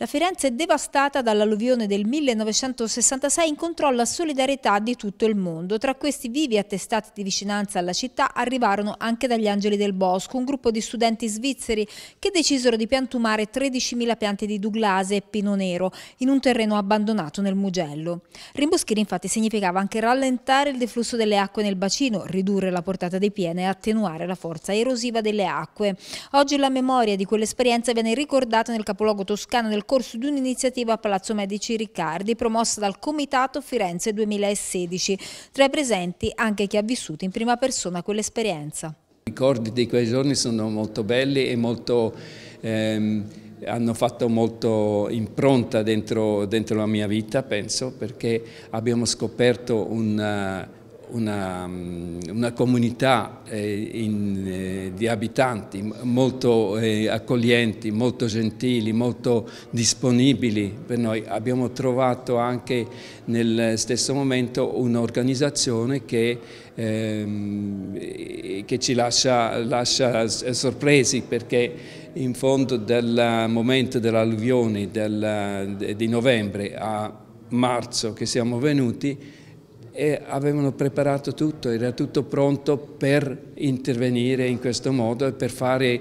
La Firenze devastata dall'alluvione del 1966 incontrò la solidarietà di tutto il mondo. Tra questi vivi attestati di vicinanza alla città arrivarono anche dagli Angeli del Bosco, un gruppo di studenti svizzeri che decisero di piantumare 13.000 piante di Douglase e Pino Nero in un terreno abbandonato nel Mugello. Rimboschire infatti significava anche rallentare il deflusso delle acque nel bacino, ridurre la portata dei piene e attenuare la forza erosiva delle acque. Oggi la memoria di quell'esperienza viene ricordata nel capoluogo toscano del corso di un'iniziativa a Palazzo Medici Riccardi promossa dal Comitato Firenze 2016. Tra i presenti anche chi ha vissuto in prima persona quell'esperienza. I ricordi di quei giorni sono molto belli e molto... Ehm, hanno fatto molto impronta dentro, dentro, la mia vita, penso, perché abbiamo scoperto un una, una comunità eh, in, eh, di abitanti molto eh, accoglienti, molto gentili, molto disponibili per noi. Abbiamo trovato anche nel stesso momento un'organizzazione che, ehm, eh, che, ci lascia, lascia sorpresi perché in fondo dal momento dell'alluvione del, di novembre a marzo che siamo venuti e avevano preparato tutto, era tutto pronto per intervenire in questo modo e per fare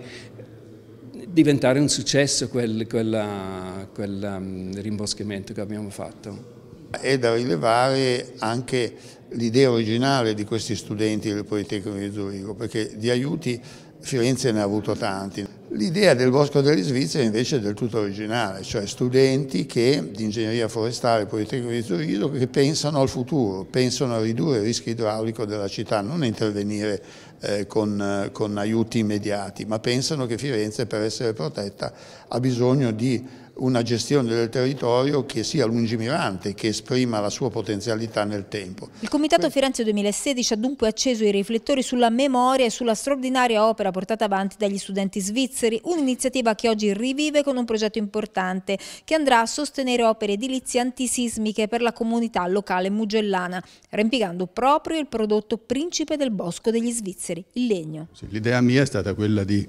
diventare un successo quel, quel, quel um, rimboschimento che abbiamo fatto. È da rilevare anche l'idea originale di questi studenti del Politecnico di Zurigo, perché di aiuti Firenze ne ha avuto tanti. L'idea del Bosco degli Svizzeri invece è del tutto originale, cioè studenti che, di ingegneria forestale e politecnico di turismo che pensano al futuro, pensano a ridurre il rischio idraulico della città, non a intervenire eh, con, eh, con, aiuti immediati, ma pensano che Firenze per essere protetta ha bisogno di una gestione del territorio che sia lungimirante, che esprima la sua potenzialità nel tempo. Il Comitato Firenze 2016 ha dunque acceso i riflettori sulla memoria e sulla straordinaria opera portata avanti dagli studenti svizzeri, un'iniziativa che oggi rivive con un progetto importante che andrà a sostenere opere edilizie antisismiche per la comunità locale mugellana, riempigando proprio il prodotto principe del bosco degli svizzeri svizzeri, il legno. L'idea mia è stata quella di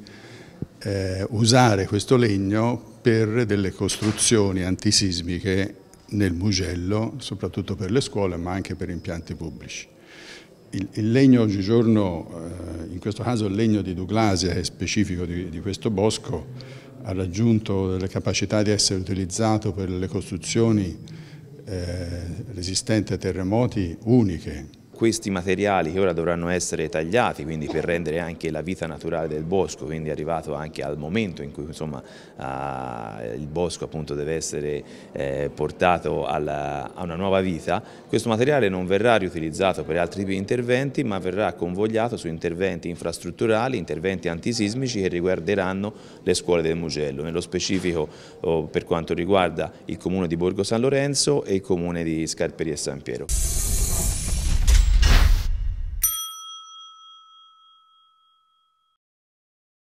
eh, usare questo legno per delle costruzioni antisismiche nel Mugello, soprattutto per le scuole ma anche per impianti pubblici. Il, il, legno oggigiorno, eh, in questo caso il legno di Douglasia, è specifico di, di, questo bosco, ha raggiunto delle capacità di essere utilizzato per le costruzioni eh, resistenti a terremoti uniche questi materiali che ora dovranno essere tagliati, quindi per rendere anche la vita naturale del bosco, quindi arrivato anche al momento in cui insomma, eh, il bosco appunto, deve essere eh, portato alla, a una nuova vita, questo materiale non verrà riutilizzato per altri interventi ma verrà convogliato su interventi infrastrutturali, interventi antisismici che riguarderanno le scuole del Mugello, nello specifico oh, per quanto riguarda il comune di Borgo San Lorenzo e il comune di Scarperi e San Piero.